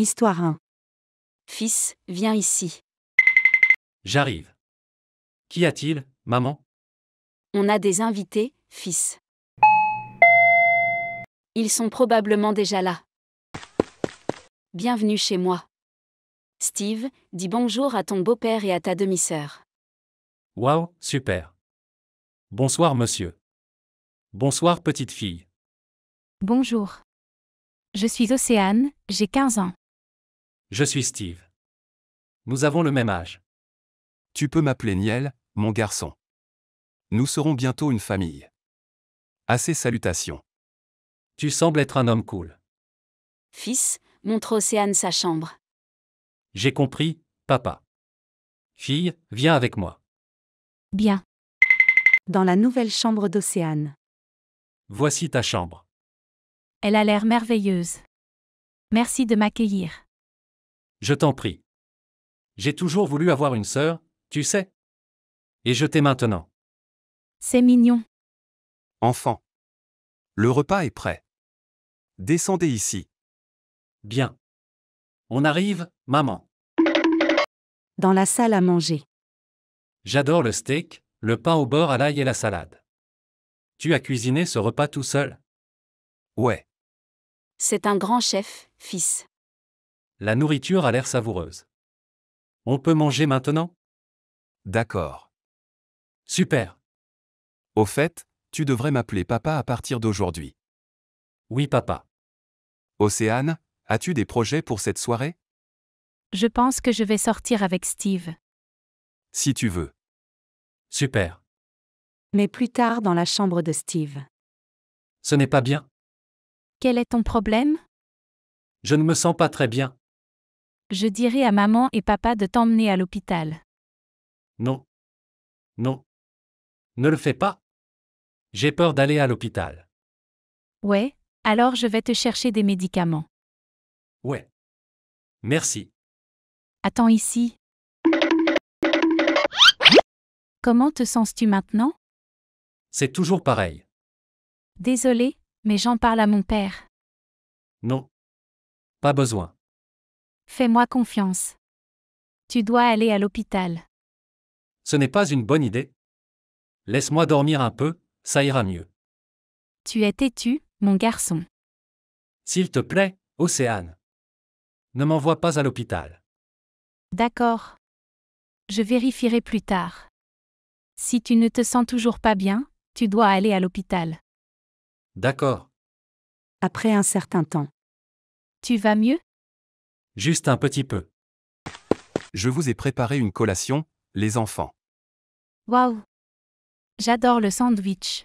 Histoire 1. Fils, viens ici. J'arrive. Qu'y a-t-il, maman On a des invités, fils. Ils sont probablement déjà là. Bienvenue chez moi. Steve, dis bonjour à ton beau-père et à ta demi-sœur. Waouh, super. Bonsoir, monsieur. Bonsoir, petite fille. Bonjour. Je suis Océane, j'ai 15 ans. Je suis Steve. Nous avons le même âge. Tu peux m'appeler Niel, mon garçon. Nous serons bientôt une famille. Assez salutations. Tu sembles être un homme cool. Fils, montre Océane sa chambre. J'ai compris, papa. Fille, viens avec moi. Bien. Dans la nouvelle chambre d'Océane. Voici ta chambre. Elle a l'air merveilleuse. Merci de m'accueillir. Je t'en prie. J'ai toujours voulu avoir une sœur, tu sais. Et je t'ai maintenant. C'est mignon. Enfant. Le repas est prêt. Descendez ici. Bien. On arrive, maman. Dans la salle à manger. J'adore le steak, le pain au bord à l'ail et la salade. Tu as cuisiné ce repas tout seul Ouais. C'est un grand chef, fils. La nourriture a l'air savoureuse. On peut manger maintenant D'accord. Super. Au fait, tu devrais m'appeler papa à partir d'aujourd'hui. Oui papa. Océane, as-tu des projets pour cette soirée Je pense que je vais sortir avec Steve. Si tu veux. Super. Mais plus tard dans la chambre de Steve. Ce n'est pas bien. Quel est ton problème Je ne me sens pas très bien. Je dirai à maman et papa de t'emmener à l'hôpital. Non. Non. Ne le fais pas. J'ai peur d'aller à l'hôpital. Ouais, alors je vais te chercher des médicaments. Ouais. Merci. Attends ici. Comment te sens-tu maintenant C'est toujours pareil. Désolé, mais j'en parle à mon père. Non. Pas besoin. Fais-moi confiance. Tu dois aller à l'hôpital. Ce n'est pas une bonne idée. Laisse-moi dormir un peu, ça ira mieux. Tu es têtu, mon garçon. S'il te plaît, Océane. Ne m'envoie pas à l'hôpital. D'accord. Je vérifierai plus tard. Si tu ne te sens toujours pas bien, tu dois aller à l'hôpital. D'accord. Après un certain temps. Tu vas mieux Juste un petit peu. Je vous ai préparé une collation, les enfants. Waouh J'adore le sandwich.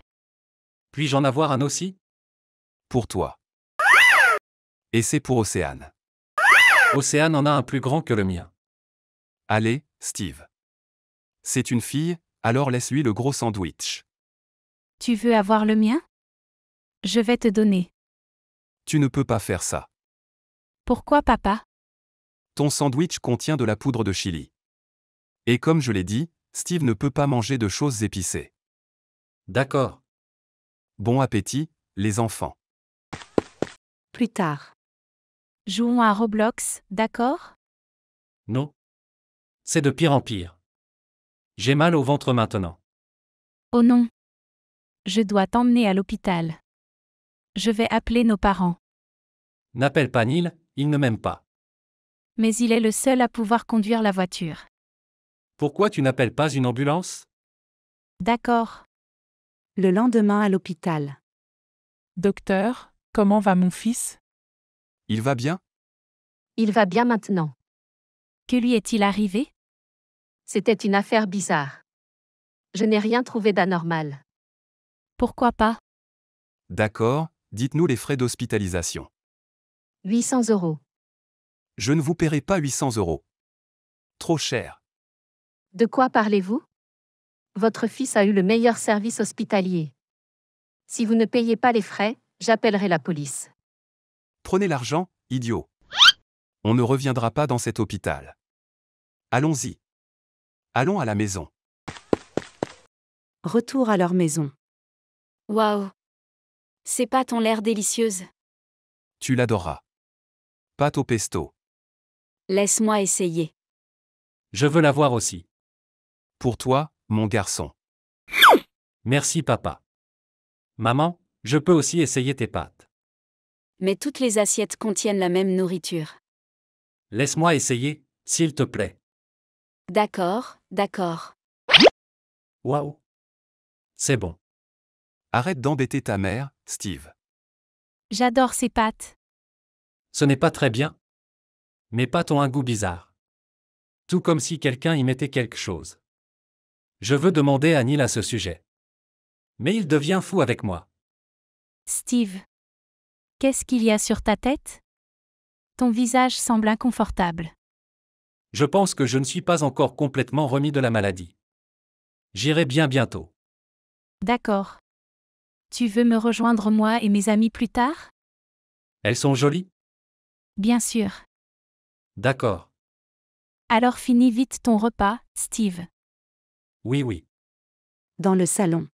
Puis-je en avoir un aussi Pour toi. Et c'est pour Océane. Océane en a un plus grand que le mien. Allez, Steve. C'est une fille, alors laisse-lui le gros sandwich. Tu veux avoir le mien Je vais te donner. Tu ne peux pas faire ça. Pourquoi papa ton sandwich contient de la poudre de chili. Et comme je l'ai dit, Steve ne peut pas manger de choses épicées. D'accord. Bon appétit, les enfants. Plus tard. Jouons à Roblox, d'accord Non. C'est de pire en pire. J'ai mal au ventre maintenant. Oh non. Je dois t'emmener à l'hôpital. Je vais appeler nos parents. N'appelle pas Neil, il ne m'aime pas mais il est le seul à pouvoir conduire la voiture. Pourquoi tu n'appelles pas une ambulance D'accord. Le lendemain à l'hôpital. Docteur, comment va mon fils Il va bien Il va bien maintenant. Que lui est-il arrivé C'était une affaire bizarre. Je n'ai rien trouvé d'anormal. Pourquoi pas D'accord, dites-nous les frais d'hospitalisation. 800 euros. Je ne vous paierai pas 800 euros. Trop cher. De quoi parlez-vous Votre fils a eu le meilleur service hospitalier. Si vous ne payez pas les frais, j'appellerai la police. Prenez l'argent, idiot. On ne reviendra pas dans cet hôpital. Allons-y. Allons à la maison. Retour à leur maison. Waouh Ces pâtes ont l'air délicieuses. Tu l'adoreras. Pâte au pesto. Laisse-moi essayer. Je veux la voir aussi. Pour toi, mon garçon. Merci papa. Maman, je peux aussi essayer tes pâtes. Mais toutes les assiettes contiennent la même nourriture. Laisse-moi essayer, s'il te plaît. D'accord, d'accord. Waouh. C'est bon. Arrête d'embêter ta mère, Steve. J'adore ces pâtes. Ce n'est pas très bien, mais pas ton un goût bizarre. Tout comme si quelqu'un y mettait quelque chose. Je veux demander à Neil à ce sujet. Mais il devient fou avec moi. Steve. Qu'est-ce qu'il y a sur ta tête Ton visage semble inconfortable. Je pense que je ne suis pas encore complètement remis de la maladie. J'irai bien bientôt. D'accord. Tu veux me rejoindre moi et mes amis plus tard Elles sont jolies Bien sûr. D'accord. Alors finis vite ton repas, Steve. Oui, oui. Dans le salon.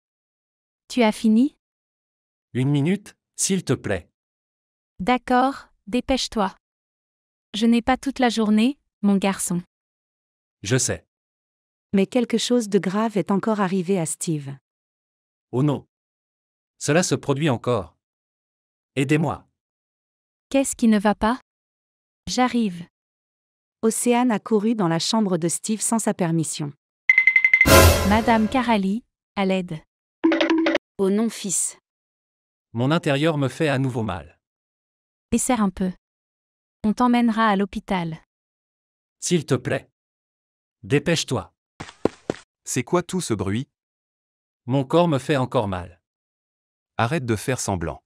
Tu as fini Une minute, s'il te plaît. D'accord, dépêche-toi. Je n'ai pas toute la journée, mon garçon. Je sais. Mais quelque chose de grave est encore arrivé à Steve. Oh non. Cela se produit encore. Aidez-moi. Qu'est-ce qui ne va pas J'arrive. Océane a couru dans la chambre de Steve sans sa permission. Madame Carali, à l'aide. Au nom fils. Mon intérieur me fait à nouveau mal. Essaie un peu. On t'emmènera à l'hôpital. S'il te plaît. Dépêche-toi. C'est quoi tout ce bruit Mon corps me fait encore mal. Arrête de faire semblant.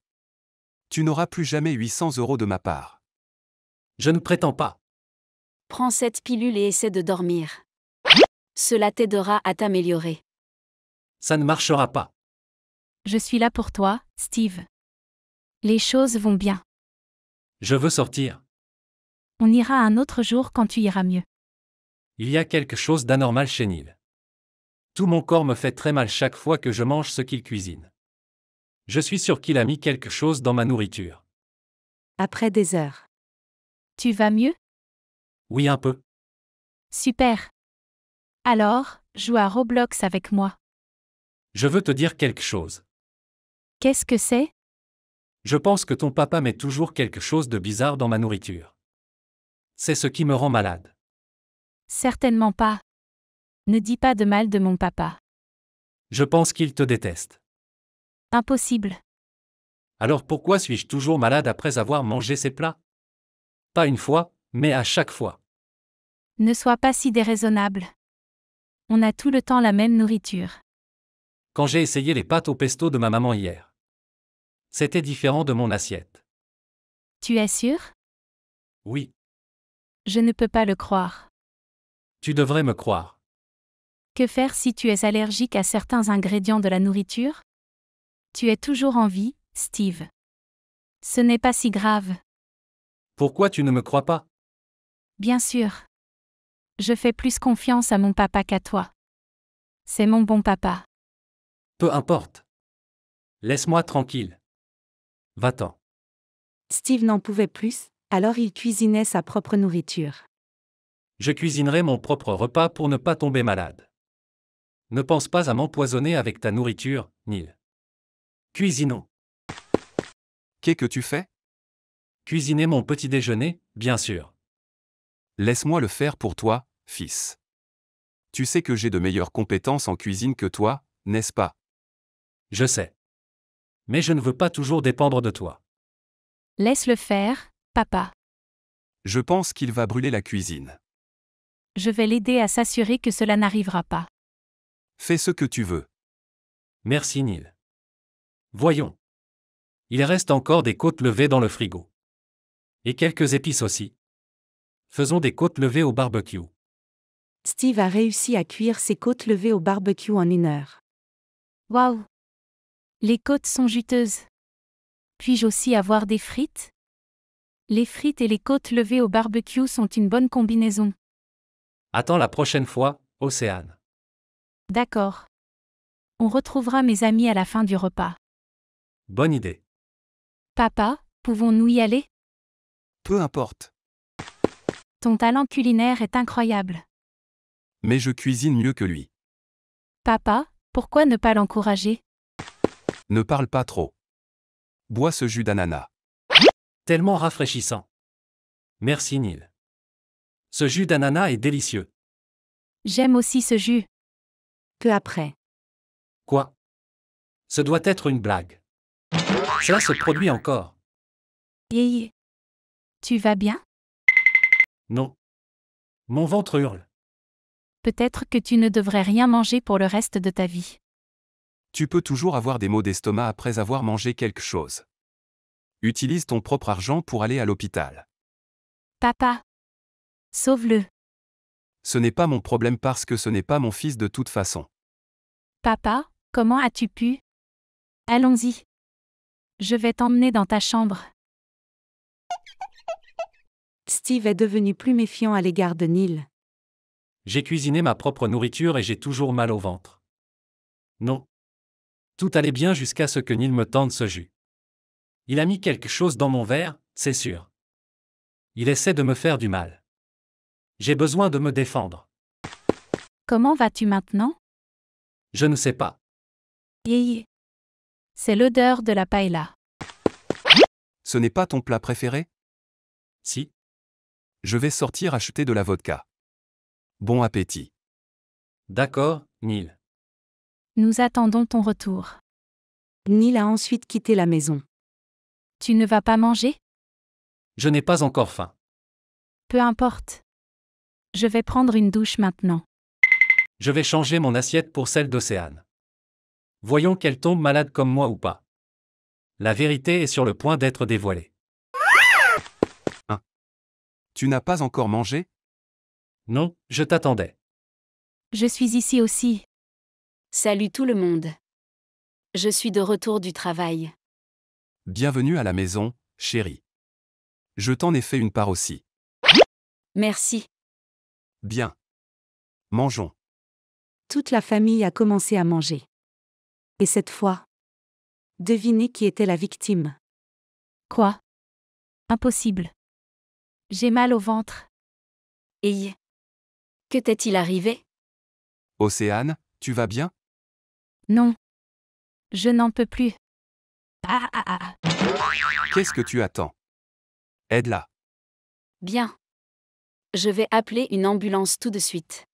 Tu n'auras plus jamais 800 euros de ma part. Je ne prétends pas. Prends cette pilule et essaie de dormir. Cela t'aidera à t'améliorer. Ça ne marchera pas. Je suis là pour toi, Steve. Les choses vont bien. Je veux sortir. On ira un autre jour quand tu iras mieux. Il y a quelque chose d'anormal chez Neil. Tout mon corps me fait très mal chaque fois que je mange ce qu'il cuisine. Je suis sûr qu'il a mis quelque chose dans ma nourriture. Après des heures. Tu vas mieux oui, un peu. Super. Alors, joue à Roblox avec moi. Je veux te dire quelque chose. Qu'est-ce que c'est Je pense que ton papa met toujours quelque chose de bizarre dans ma nourriture. C'est ce qui me rend malade. Certainement pas. Ne dis pas de mal de mon papa. Je pense qu'il te déteste. Impossible. Alors pourquoi suis-je toujours malade après avoir mangé ces plats Pas une fois, mais à chaque fois. Ne sois pas si déraisonnable. On a tout le temps la même nourriture. Quand j'ai essayé les pâtes au pesto de ma maman hier, c'était différent de mon assiette. Tu es sûr Oui. Je ne peux pas le croire. Tu devrais me croire. Que faire si tu es allergique à certains ingrédients de la nourriture Tu es toujours en vie, Steve. Ce n'est pas si grave. Pourquoi tu ne me crois pas Bien sûr. Je fais plus confiance à mon papa qu'à toi. C'est mon bon papa. Peu importe. Laisse-moi tranquille. Va-t'en. Steve n'en pouvait plus, alors il cuisinait sa propre nourriture. Je cuisinerai mon propre repas pour ne pas tomber malade. Ne pense pas à m'empoisonner avec ta nourriture, Neil. Cuisinons. Qu'est-ce que tu fais Cuisiner mon petit déjeuner, bien sûr. Laisse-moi le faire pour toi, fils. Tu sais que j'ai de meilleures compétences en cuisine que toi, n'est-ce pas Je sais. Mais je ne veux pas toujours dépendre de toi. Laisse-le faire, papa. Je pense qu'il va brûler la cuisine. Je vais l'aider à s'assurer que cela n'arrivera pas. Fais ce que tu veux. Merci Neil. Voyons. Il reste encore des côtes levées dans le frigo. Et quelques épices aussi. Faisons des côtes levées au barbecue. Steve a réussi à cuire ses côtes levées au barbecue en une heure. Waouh Les côtes sont juteuses. Puis-je aussi avoir des frites Les frites et les côtes levées au barbecue sont une bonne combinaison. Attends la prochaine fois, Océane. D'accord. On retrouvera mes amis à la fin du repas. Bonne idée. Papa, pouvons-nous y aller Peu importe. Ton talent culinaire est incroyable. Mais je cuisine mieux que lui. Papa, pourquoi ne pas l'encourager Ne parle pas trop. Bois ce jus d'ananas. Tellement rafraîchissant. Merci Neil. Ce jus d'ananas est délicieux. J'aime aussi ce jus. Peu après. Quoi Ce doit être une blague. Cela se produit encore. Yéyé. Tu vas bien Non. Mon ventre hurle peut-être que tu ne devrais rien manger pour le reste de ta vie. Tu peux toujours avoir des maux d'estomac après avoir mangé quelque chose. Utilise ton propre argent pour aller à l'hôpital. Papa. Sauve-le. Ce n'est pas mon problème parce que ce n'est pas mon fils de toute façon. Papa, comment as-tu pu Allons-y. Je vais t'emmener dans ta chambre. Steve est devenu plus méfiant à l'égard de Neil. J'ai cuisiné ma propre nourriture et j'ai toujours mal au ventre. Non. Tout allait bien jusqu'à ce que Neil me tende ce jus. Il a mis quelque chose dans mon verre, c'est sûr. Il essaie de me faire du mal. J'ai besoin de me défendre. Comment vas-tu maintenant Je ne sais pas. Yé. C'est l'odeur de la paella. Ce n'est pas ton plat préféré Si. Je vais sortir acheter de la vodka. Bon appétit. D'accord, Neil. Nous attendons ton retour. Neil a ensuite quitté la maison. Tu ne vas pas manger Je n'ai pas encore faim. Peu importe. Je vais prendre une douche maintenant. Je vais changer mon assiette pour celle d'Océane. Voyons qu'elle tombe malade comme moi ou pas. La vérité est sur le point d'être dévoilée. Hein Tu n'as pas encore mangé non, je t'attendais. Je suis ici aussi. Salut tout le monde. Je suis de retour du travail. Bienvenue à la maison, chérie. Je t'en ai fait une part aussi. Merci. Bien. Mangeons. Toute la famille a commencé à manger. Et cette fois, devinez qui était la victime. Quoi Impossible. J'ai mal au ventre. Aïe. Que t'est-il arrivé Océane, tu vas bien Non. Je n'en peux plus. Ah, ah, ah, Qu'est-ce que tu attends Aide-la. Bien. Je vais appeler une ambulance tout de suite.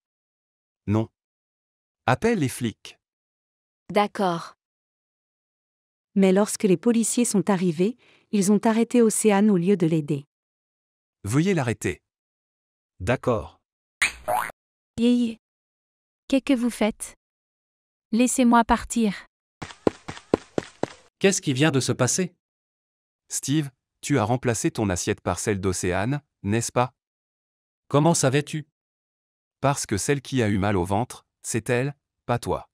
Non. Appelle les flics. D'accord. Mais lorsque les policiers sont arrivés, ils ont arrêté Océane au lieu de l'aider. Veuillez l'arrêter. D'accord. Yay! Qu'est-ce que vous faites Laissez-moi partir. Qu'est-ce qui vient de se passer Steve, tu as remplacé ton assiette par celle d'Océane, n'est-ce pas Comment savais-tu Parce que celle qui a eu mal au ventre, c'est elle, pas toi.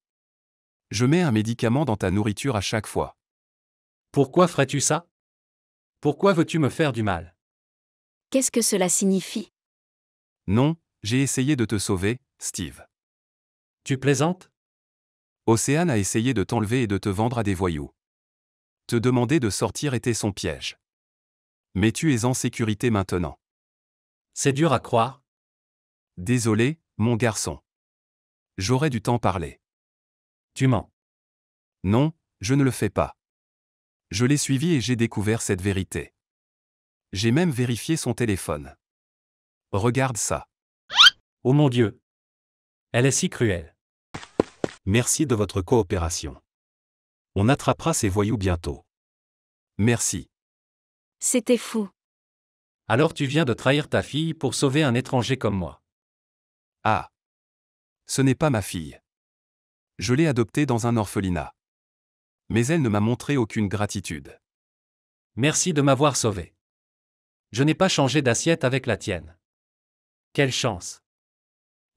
Je mets un médicament dans ta nourriture à chaque fois. Pourquoi ferais-tu ça Pourquoi veux-tu me faire du mal Qu'est-ce que cela signifie Non, j'ai essayé de te sauver, Steve. Tu plaisantes Océane a essayé de t'enlever et de te vendre à des voyous. Te demander de sortir était son piège. Mais tu es en sécurité maintenant. C'est dur à croire. Désolé, mon garçon. J'aurais dû t'en parler. Tu mens. Non, je ne le fais pas. Je l'ai suivi et j'ai découvert cette vérité. J'ai même vérifié son téléphone. Regarde ça. Oh mon Dieu Elle est si cruelle. Merci de votre coopération. On attrapera ces voyous bientôt. Merci. C'était fou. Alors tu viens de trahir ta fille pour sauver un étranger comme moi. Ah. Ce n'est pas ma fille. Je l'ai adoptée dans un orphelinat. Mais elle ne m'a montré aucune gratitude. Merci de m'avoir sauvée. Je n'ai pas changé d'assiette avec la tienne. Quelle chance.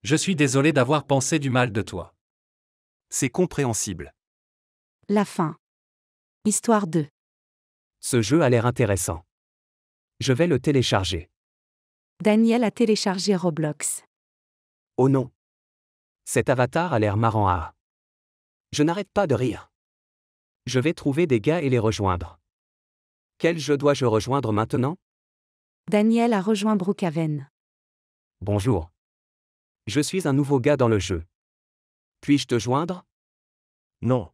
Je suis désolé d'avoir pensé du mal de toi. C'est compréhensible. La fin. Histoire 2. Ce jeu a l'air intéressant. Je vais le télécharger. Daniel a téléchargé Roblox. Oh non. Cet avatar a l'air marrant à. Ah. Je n'arrête pas de rire. Je vais trouver des gars et les rejoindre. Quel jeu dois-je rejoindre maintenant Daniel a rejoint Brookhaven. Bonjour. Je suis un nouveau gars dans le jeu. Puis-je te joindre Non.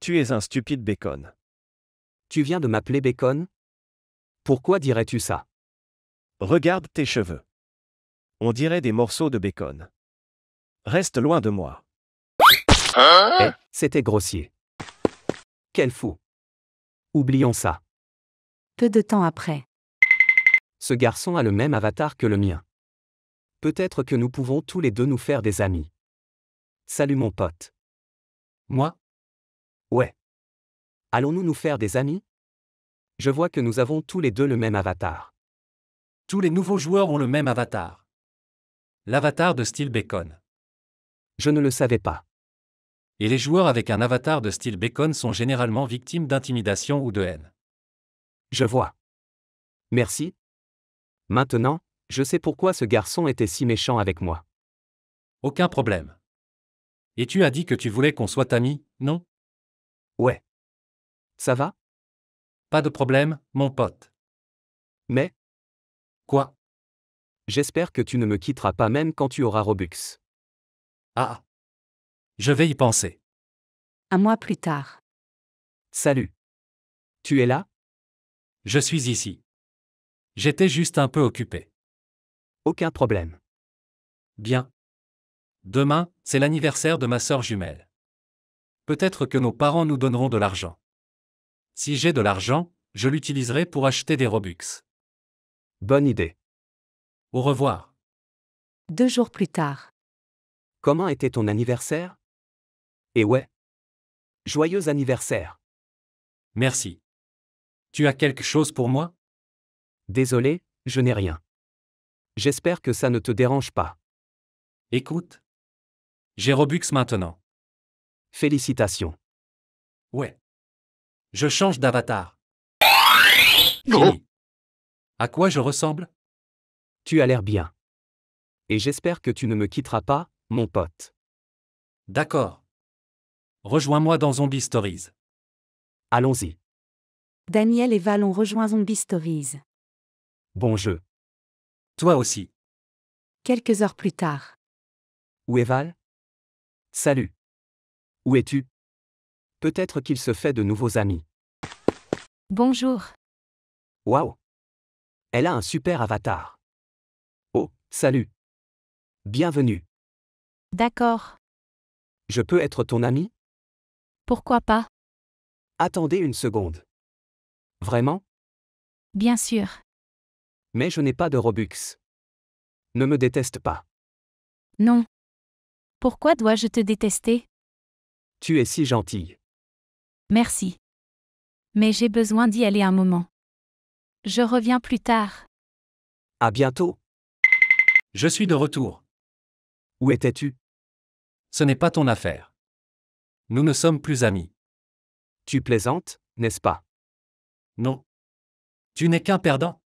Tu es un stupide bacon. Tu viens de m'appeler bacon Pourquoi dirais-tu ça Regarde tes cheveux. On dirait des morceaux de bacon. Reste loin de moi. Hein? Eh, c'était grossier. Quel fou. Oublions ça. Peu de temps après. Ce garçon a le même avatar que le mien peut-être que nous pouvons tous les deux nous faire des amis. Salut mon pote. Moi Ouais. Allons-nous nous faire des amis Je vois que nous avons tous les deux le même avatar. Tous les nouveaux joueurs ont le même avatar. L'avatar de style bacon. Je ne le savais pas. Et les joueurs avec un avatar de style bacon sont généralement victimes d'intimidation ou de haine. Je vois. Merci. Maintenant, je sais pourquoi ce garçon était si méchant avec moi. Aucun problème. Et tu as dit que tu voulais qu'on soit amis, non Ouais. Ça va Pas de problème, mon pote. Mais Quoi J'espère que tu ne me quitteras pas même quand tu auras Robux. Ah Je vais y penser. Un mois plus tard. Salut. Tu es là Je suis ici. J'étais juste un peu occupé. Aucun problème. Bien. Demain, c'est l'anniversaire de ma sœur jumelle. Peut-être que nos parents nous donneront de l'argent. Si j'ai de l'argent, je l'utiliserai pour acheter des Robux. Bonne idée. Au revoir. Deux jours plus tard. Comment était ton anniversaire Eh ouais. Joyeux anniversaire. Merci. Tu as quelque chose pour moi Désolé, je n'ai rien. J'espère que ça ne te dérange pas. Écoute. J'ai Robux maintenant. Félicitations. Ouais. Je change d'avatar. Non. Oh. À quoi je ressemble Tu as l'air bien. Et j'espère que tu ne me quitteras pas, mon pote. D'accord. Rejoins-moi dans Zombie Stories. Allons-y. Daniel et Val ont rejoint Zombie Stories. Bon jeu. Toi aussi. Quelques heures plus tard. Où est Val Salut. Où es-tu Peut-être qu'il se fait de nouveaux amis. Bonjour. Waouh. Elle a un super avatar. Oh, salut. Bienvenue. D'accord. Je peux être ton ami Pourquoi pas Attendez une seconde. Vraiment Bien sûr. Mais je n'ai pas de Robux. Ne me déteste pas. Non. Pourquoi dois-je te détester Tu es si gentille. Merci. Mais j'ai besoin d'y aller un moment. Je reviens plus tard. À bientôt. Je suis de retour. Où étais-tu Ce n'est pas ton affaire. Nous ne sommes plus amis. Tu plaisantes, n'est-ce pas Non. Tu n'es qu'un perdant.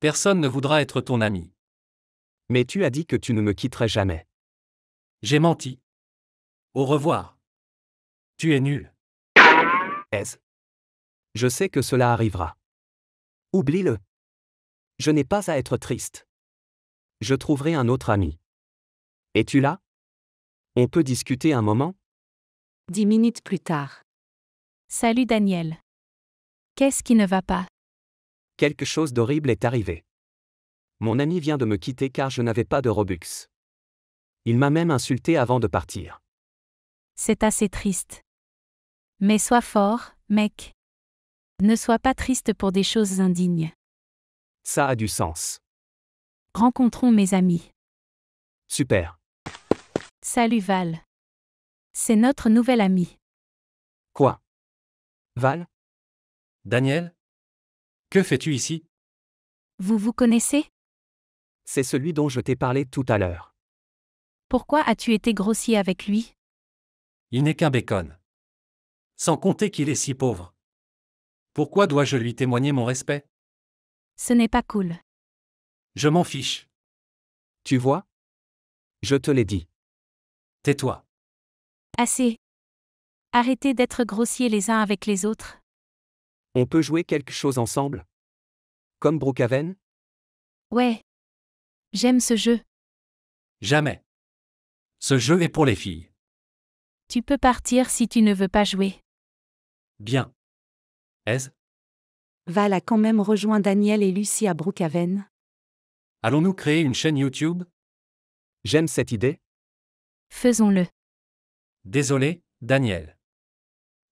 Personne ne voudra être ton ami. Mais tu as dit que tu ne me quitterais jamais. J'ai menti. Au revoir. Tu es nul. Aise. Je sais que cela arrivera. Oublie-le. Je n'ai pas à être triste. Je trouverai un autre ami. Es-tu là On peut discuter un moment Dix minutes plus tard. Salut Daniel. Qu'est-ce qui ne va pas Quelque chose d'horrible est arrivé. Mon ami vient de me quitter car je n'avais pas de Robux. Il m'a même insulté avant de partir. C'est assez triste. Mais sois fort, mec. Ne sois pas triste pour des choses indignes. Ça a du sens. Rencontrons mes amis. Super. Salut Val. C'est notre nouvel ami. Quoi Val Daniel que fais-tu ici Vous vous connaissez C'est celui dont je t'ai parlé tout à l'heure. Pourquoi as-tu été grossier avec lui Il n'est qu'un bacon. Sans compter qu'il est si pauvre. Pourquoi dois-je lui témoigner mon respect Ce n'est pas cool. Je m'en fiche. Tu vois Je te l'ai dit. Tais-toi. Assez. Arrêtez d'être grossiers les uns avec les autres. On peut jouer quelque chose ensemble Comme Brookhaven Ouais. J'aime ce jeu. Jamais. Ce jeu est pour les filles. Tu peux partir si tu ne veux pas jouer. Bien. Est-ce Val a quand même rejoint Daniel et Lucie à Brookhaven. Allons-nous créer une chaîne YouTube J'aime cette idée. Faisons-le. Désolé, Daniel.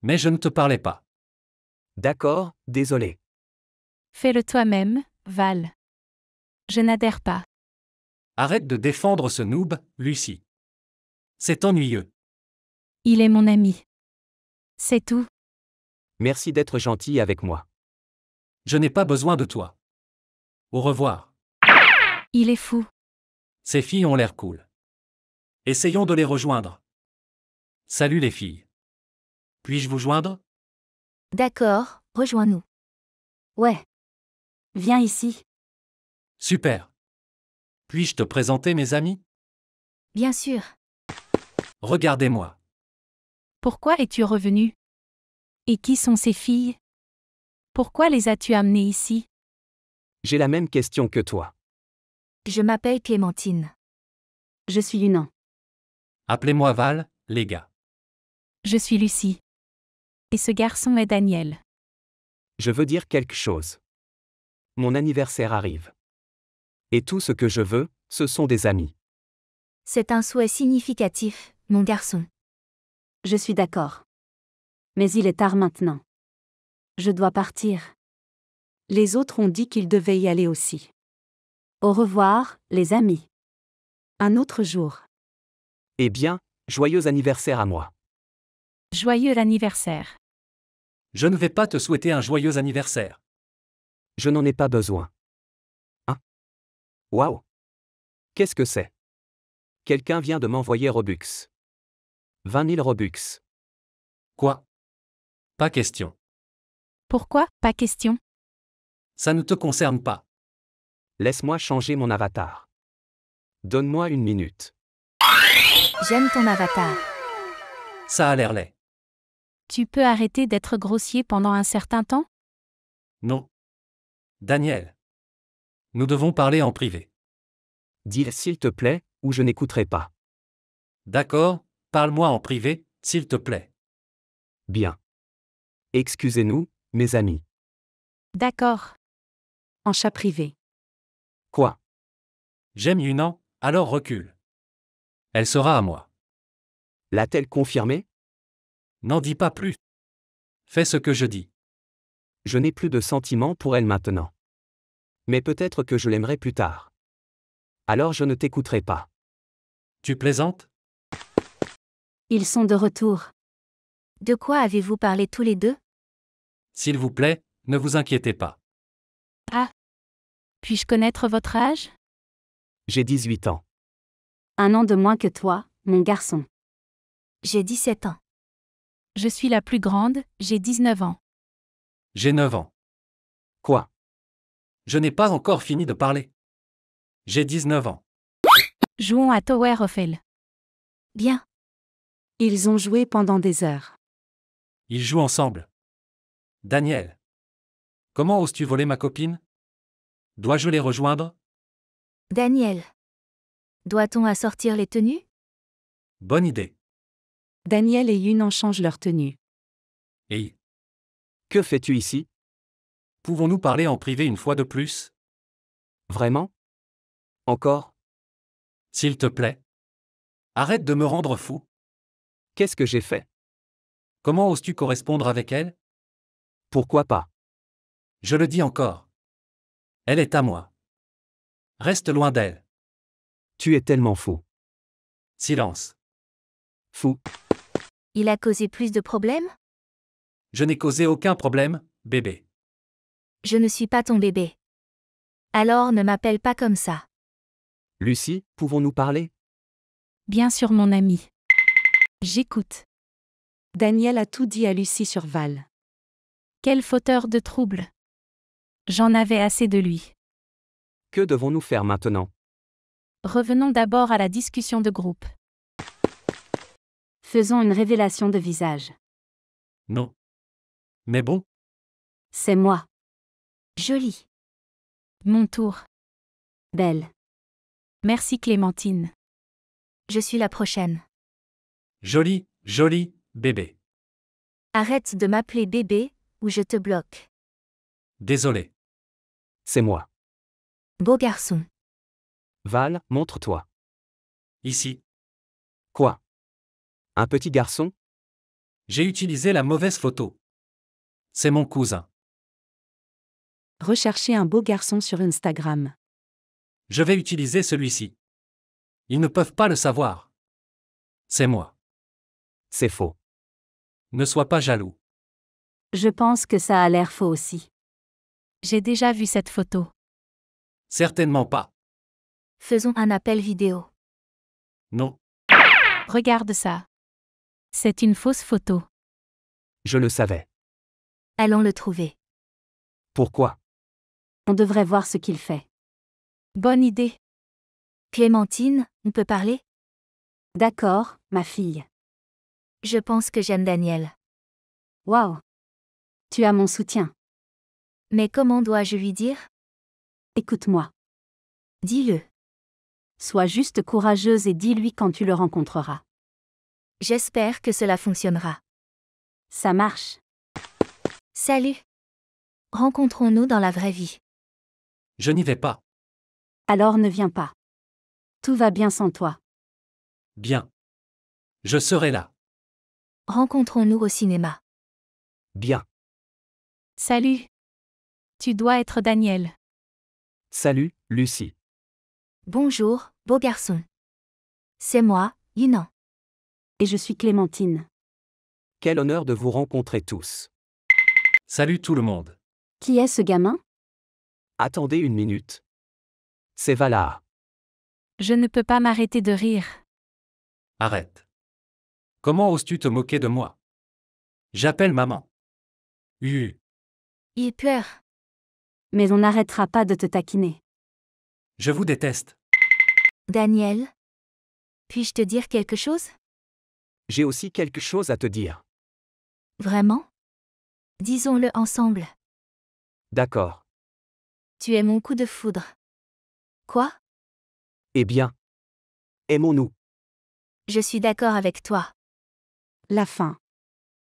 Mais je ne te parlais pas. D'accord, désolé. Fais-le toi-même, Val. Je n'adhère pas. Arrête de défendre ce noob, Lucie. C'est ennuyeux. Il est mon ami. C'est tout. Merci d'être gentil avec moi. Je n'ai pas besoin de toi. Au revoir. Il est fou. Ces filles ont l'air cool. Essayons de les rejoindre. Salut les filles. Puis-je vous joindre D'accord, rejoins-nous. Ouais. Viens ici. Super. Puis-je te présenter mes amis Bien sûr. Regardez-moi. Pourquoi es-tu revenu Et qui sont ces filles Pourquoi les as-tu amenées ici J'ai la même question que toi. Je m'appelle Clémentine. Je suis an. Appelez-moi Val, les gars. Je suis Lucie. Et ce garçon est Daniel. Je veux dire quelque chose. Mon anniversaire arrive. Et tout ce que je veux, ce sont des amis. C'est un souhait significatif, mon garçon. Je suis d'accord. Mais il est tard maintenant. Je dois partir. Les autres ont dit qu'ils devaient y aller aussi. Au revoir, les amis. Un autre jour. Eh bien, joyeux anniversaire à moi. Joyeux anniversaire. Je ne vais pas te souhaiter un joyeux anniversaire. Je n'en ai pas besoin. Hein Waouh Qu'est-ce que c'est Quelqu'un vient de m'envoyer Robux. 20 000 Robux. Quoi Pas question. Pourquoi Pas question. Ça ne te concerne pas. Laisse-moi changer mon avatar. Donne-moi une minute. J'aime ton avatar. Ça a l'air laid. Tu peux arrêter d'être grossier pendant un certain temps Non. Daniel. Nous devons parler en privé. Dis le s'il te plaît, ou je n'écouterai pas. D'accord, parle-moi en privé, s'il te plaît. Bien. Excusez-nous, mes amis. D'accord. En chat privé. Quoi J'aime Yunan, alors recule. Elle sera à moi. L'a-t-elle confirmée N'en dis pas plus. Fais ce que je dis. Je n'ai plus de sentiments pour elle maintenant. Mais peut-être que je l'aimerai plus tard. Alors je ne t'écouterai pas. Tu plaisantes Ils sont de retour. De quoi avez-vous parlé tous les deux S'il vous plaît, ne vous inquiétez pas. Ah. Puis-je connaître votre âge J'ai 18 ans. Un an de moins que toi, mon garçon. J'ai 17 ans. Je suis la plus grande, j'ai 19 ans. J'ai 9 ans. Quoi Je n'ai pas encore fini de parler. J'ai 19 ans. Jouons à Tower of Hell. Bien. Ils ont joué pendant des heures. Ils jouent ensemble. Daniel. Comment oses-tu voler ma copine Dois-je les rejoindre Daniel. Doit-on assortir les tenues Bonne idée. Daniel et Yun en changent leur tenue. Et Que fais-tu ici Pouvons-nous parler en privé une fois de plus Vraiment Encore S'il te plaît. Arrête de me rendre fou. Qu'est-ce que j'ai fait Comment oses-tu correspondre avec elle Pourquoi pas Je le dis encore. Elle est à moi. Reste loin d'elle. Tu es tellement fou. Silence. Fou. Il a causé plus de problèmes Je n'ai causé aucun problème, bébé. Je ne suis pas ton bébé. Alors ne m'appelle pas comme ça. Lucie, pouvons-nous parler Bien sûr, mon ami. J'écoute. Daniel a tout dit à Lucie sur Val. Quel fauteur de trouble. J'en avais assez de lui. Que devons-nous faire maintenant Revenons d'abord à la discussion de groupe. Faisons une révélation de visage. Non. Mais bon. C'est moi. Jolie. Mon tour. Belle. Merci Clémentine. Je suis la prochaine. Jolie, jolie, bébé. Arrête de m'appeler bébé, ou je te bloque. Désolé. C'est moi. Beau garçon. Val, montre-toi. Ici. Quoi un petit garçon J'ai utilisé la mauvaise photo. C'est mon cousin. Recherchez un beau garçon sur Instagram. Je vais utiliser celui-ci. Ils ne peuvent pas le savoir. C'est moi. C'est faux. Ne sois pas jaloux. Je pense que ça a l'air faux aussi. J'ai déjà vu cette photo. Certainement pas. Faisons un appel vidéo. Non. Regarde ça. C'est une fausse photo. Je le savais. Allons le trouver. Pourquoi On devrait voir ce qu'il fait. Bonne idée. Clémentine, on peut parler D'accord, ma fille. Je pense que j'aime Daniel. Waouh Tu as mon soutien. Mais comment dois-je lui dire Écoute-moi. Dis-le. Sois juste courageuse et dis-lui quand tu le rencontreras. J'espère que cela fonctionnera. Ça marche. Salut. Rencontrons-nous dans la vraie vie. Je n'y vais pas. Alors ne viens pas. Tout va bien sans toi. Bien. Je serai là. Rencontrons-nous au cinéma. Bien. Salut. Tu dois être Daniel. Salut, Lucie. Bonjour, beau garçon. C'est moi, Yinan et je suis Clémentine. Quel honneur de vous rencontrer tous. Salut tout le monde. Qui est ce gamin Attendez une minute. C'est Vala. Je ne peux pas m'arrêter de rire. Arrête. Comment oses-tu te moquer de moi J'appelle maman. Hu. Il pleure. Mais on n'arrêtera pas de te taquiner. Je vous déteste. Daniel Puis-je te dire quelque chose j'ai aussi quelque chose à te dire. Vraiment Disons-le ensemble. D'accord. Tu es mon coup de foudre. Quoi Eh bien. Aimons-nous. Je suis d'accord avec toi. La fin.